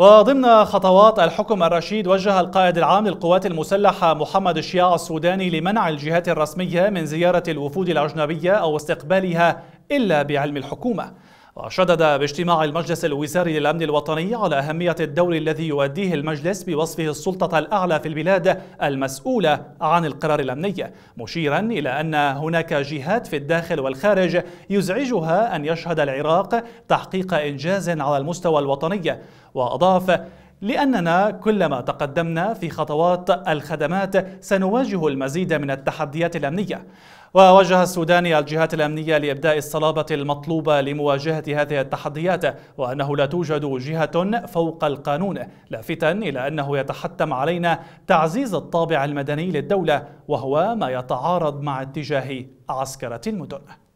وضمن خطوات الحكم الرشيد وجه القائد العام للقوات المسلحة محمد الشياع السوداني لمنع الجهات الرسمية من زيارة الوفود الأجنبية أو استقبالها إلا بعلم الحكومة وشدد باجتماع المجلس الوزاري للأمن الوطني على أهمية الدور الذي يؤديه المجلس بوصفه السلطة الأعلى في البلاد المسؤولة عن القرار الأمني مشيرا إلى أن هناك جهات في الداخل والخارج يزعجها أن يشهد العراق تحقيق إنجاز على المستوى الوطني وأضاف لأننا كلما تقدمنا في خطوات الخدمات سنواجه المزيد من التحديات الأمنية ووجه السودان الجهات الأمنية لإبداء الصلابة المطلوبة لمواجهة هذه التحديات وأنه لا توجد جهة فوق القانون لافتا إلى أنه يتحتم علينا تعزيز الطابع المدني للدولة وهو ما يتعارض مع اتجاه عسكرة المدن